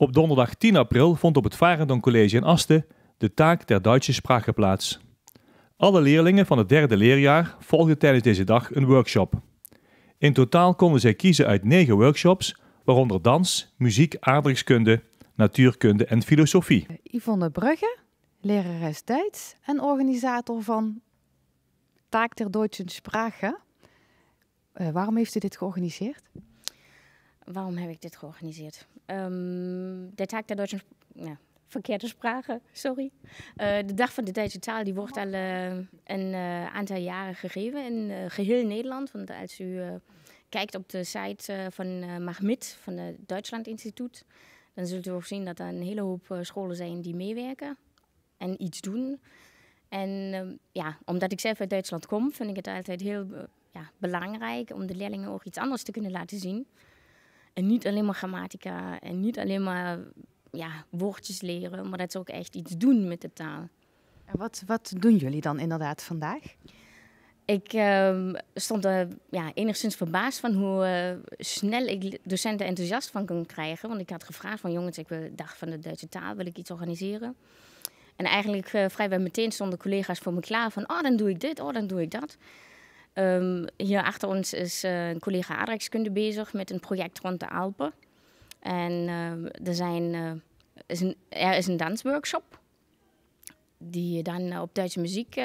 Op donderdag 10 april vond op het Varendon College in Asten de taak der Duitse Sprache plaats. Alle leerlingen van het derde leerjaar volgden tijdens deze dag een workshop. In totaal konden zij kiezen uit negen workshops, waaronder dans, muziek, aardrijkskunde, natuurkunde en filosofie. Yvonne Brugge, lerares Duits en organisator van Taak der Duitse Sprache. Eh, waarom heeft u dit georganiseerd? Waarom heb ik dit georganiseerd? Ähm, de Tag der Duitse... ja, sorry. Eh, de Dag van de Duitse Taal die wordt al eh, een eh, aantal jaren gegeven in geheel Nederland. Want als u kijkt op de site van Magmit, van het Duitsland Instituut, dan zult u ook zien dat er een hele hoop scholen zijn die meewerken en iets doen. En ehm, ja, omdat ik zelf uit Duitsland kom, vind ik het altijd heel ja, belangrijk om de leerlingen ook iets anders te kunnen laten zien. En niet alleen maar grammatica en niet alleen maar ja, woordjes leren, maar dat ze ook echt iets doen met de taal. En wat, wat doen jullie dan inderdaad vandaag? Ik ehm, stond er ja, enigszins verbaasd van hoe eh, snel ik docenten enthousiast van kon krijgen. Want ik had gevraagd van jongens, ik wil dag van de Duitse taal, wil ik iets organiseren. En eigenlijk eh, vrijwel meteen stonden collega's voor me klaar van, oh dan doe ik dit, oh dan doe ik dat. Um, hier achter ons is eh, een collega aardrijkskunde bezig met een project rond de Alpen. En ehm, er, zijn, eh, is een, er is een dansworkshop die dan eh, op Duitse muziek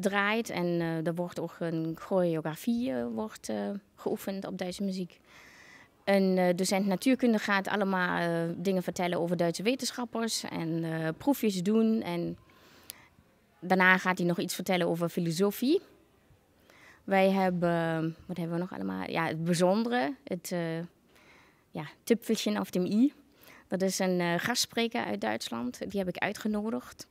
draait. En er wordt ook een choreografie wordt, geoefend op Duitse muziek. Een docent natuurkunde gaat allemaal dingen vertellen over Duitse wetenschappers en proefjes doen. En daarna gaat hij nog iets vertellen over filosofie. Wij hebben, wat hebben we nog allemaal? Ja, het bijzondere, het uh, ja, of dem I. Dat is een eh, gastspreker uit Duitsland. Die heb ik uitgenodigd.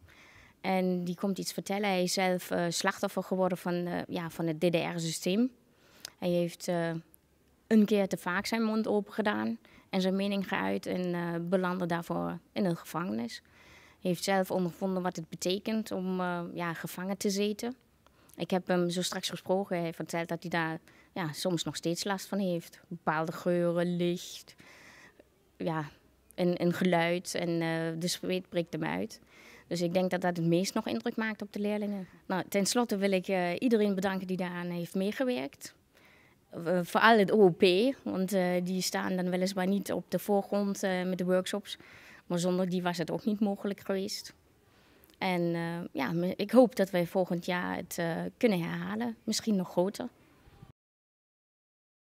En die komt iets vertellen. Hij is zelf eh, slachtoffer geworden van, ja, van het DDR-systeem. Hij heeft een keer te vaak zijn mond open gedaan en zijn mening geuit en belandde daarvoor in een gevangenis. Hij heeft zelf ondervonden wat het betekent om ja, gevangen te zitten. Ik heb hem zo straks gesproken. Hij vertelt dat hij daar ja, soms nog steeds last van heeft. Bepaalde geuren, licht, ja, en, geluid. En eh, de zweet breekt hem uit. Dus ik denk dat dat het meest nog indruk maakt op de leerlingen. Nou, Ten slotte wil ik eh, iedereen bedanken die daaraan heeft meegewerkt. Eh, vooral het OOP, want die staan dan weliswaar niet op de voorgrond met de workshops. Maar zonder die was het ook niet mogelijk geweest. En eh, ja, ik hoop dat wij volgend jaar het eh, kunnen herhalen. Misschien nog groter.